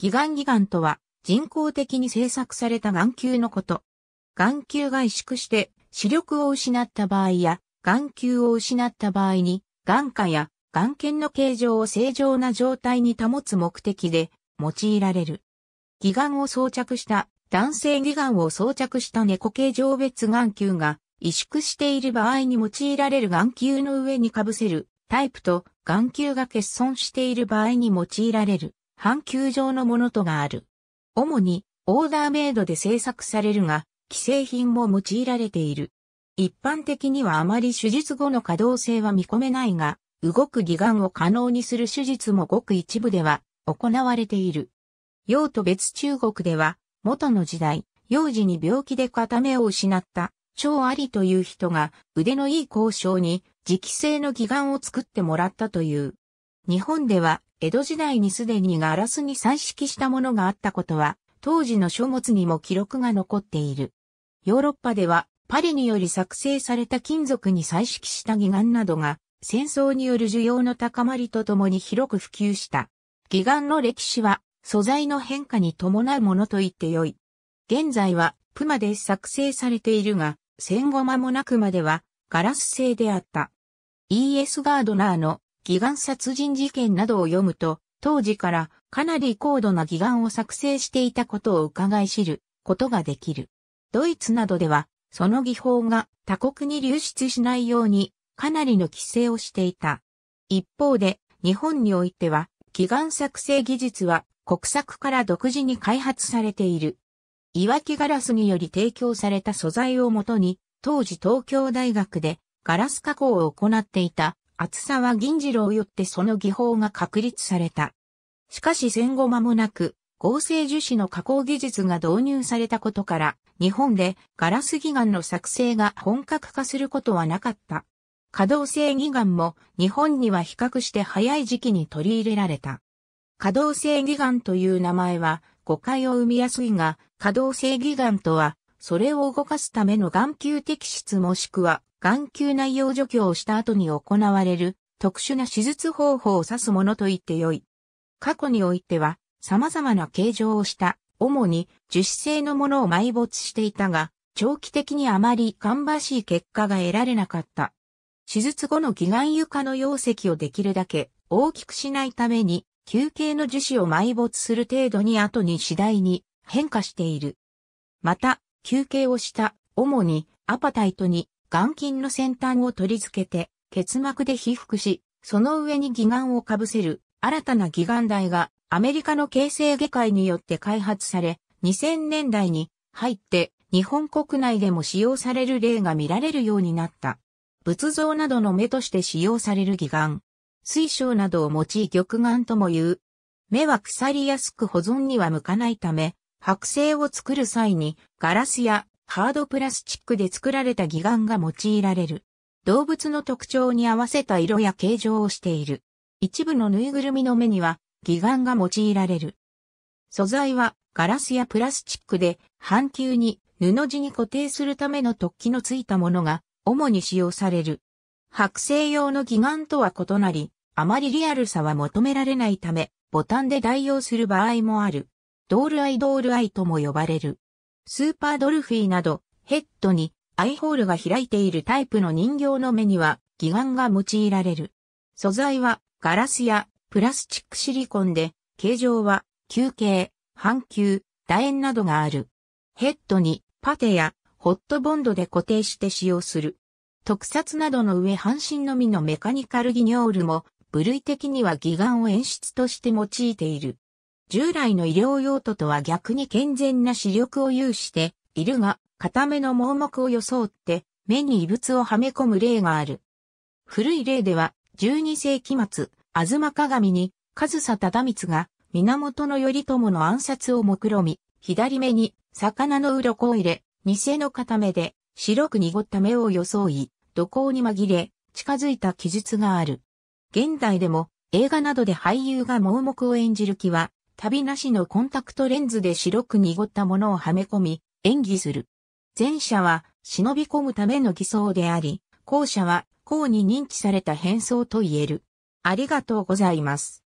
義眼義眼とは人工的に製作された眼球のこと。眼球が萎縮して視力を失った場合や眼球を失った場合に眼下や眼圏の形状を正常な状態に保つ目的で用いられる。義眼を装着した男性義眼を装着した猫形状別眼球が萎縮している場合に用いられる眼球の上にかぶせるタイプと眼球が欠損している場合に用いられる半球状のものとがある。主にオーダーメイドで製作されるが、既製品も用いられている。一般的にはあまり手術後の可動性は見込めないが、動く義眼を可能にする手術もごく一部では行われている。用途別中国では、元の時代、幼児に病気で片目を失った超ありという人が腕のいい交渉に磁気製の義眼を作ってもらったという。日本では江戸時代にすでにガラスに彩色したものがあったことは、当時の書物にも記録が残っている。ヨーロッパでは、パリにより作成された金属に彩色した義眼などが、戦争による需要の高まりとともに広く普及した。義眼の歴史は、素材の変化に伴うものと言ってよい。現在は、プマで作成されているが、戦後間もなくまでは、ガラス製であった。E.S. ガードナーの義眼殺人事件などを読むと、当時からかなり高度な義眼を作成していたことを伺い知ることができる。ドイツなどでは、その技法が他国に流出しないようにかなりの規制をしていた。一方で、日本においては、祈願作成技術は国策から独自に開発されている。いわきガラスにより提供された素材をもとに、当時東京大学でガラス加工を行っていた厚沢銀次郎よってその技法が確立された。しかし戦後間もなく、合成樹脂の加工技術が導入されたことから、日本でガラス義眼の作成が本格化することはなかった。可動性義眼も日本には比較して早い時期に取り入れられた。可動性義眼という名前は誤解を生みやすいが、可動性義眼とは、それを動かすための眼球摘出もしくは眼球内容除去をした後に行われる特殊な手術方法を指すものと言ってよい。過去においては様々な形状をした、主に樹脂製のものを埋没していたが、長期的にあまり芳しい結果が得られなかった。手術後の義眼床の容積をできるだけ大きくしないために、球形の樹脂を埋没する程度に後に次第に変化している。また、休憩をした、主にアパタイトに眼筋の先端を取り付けて、結膜で被覆し、その上に義眼をかぶせる、新たな義眼台が、アメリカの形成外科医によって開発され、2000年代に入って、日本国内でも使用される例が見られるようになった。仏像などの目として使用される義眼。水晶などを用い玉眼とも言う。目は腐りやすく保存には向かないため、剥製を作る際にガラスやハードプラスチックで作られた義眼が用いられる。動物の特徴に合わせた色や形状をしている。一部のぬいぐるみの目には義眼が用いられる。素材はガラスやプラスチックで半球に布地に固定するための突起のついたものが主に使用される。剥製用の義眼とは異なり、あまりリアルさは求められないため、ボタンで代用する場合もある。ドールアイドールアイとも呼ばれる。スーパードルフィーなど、ヘッドにアイホールが開いているタイプの人形の目には、義眼が用いられる。素材はガラスやプラスチックシリコンで、形状は球形、半球、楕円などがある。ヘッドにパテやホットボンドで固定して使用する。特撮などの上半身のみのメカニカルギニョールも、部類的には義眼を演出として用いている。従来の医療用途とは逆に健全な視力を有しているが、片目の盲目を装って目に異物をはめ込む例がある。古い例では、12世紀末、あずま鏡に、上佐忠光が、源頼朝の暗殺を目論み、左目に、魚の鱗を入れ、偽の片目で、白く濁った目を装い、土光に紛れ、近づいた記述がある。現代でも、映画などで俳優が盲目を演じる気は、旅なしのコンタクトレンズで白く濁ったものをはめ込み、演技する。前者は忍び込むための偽装であり、後者は項に認知された変装と言える。ありがとうございます。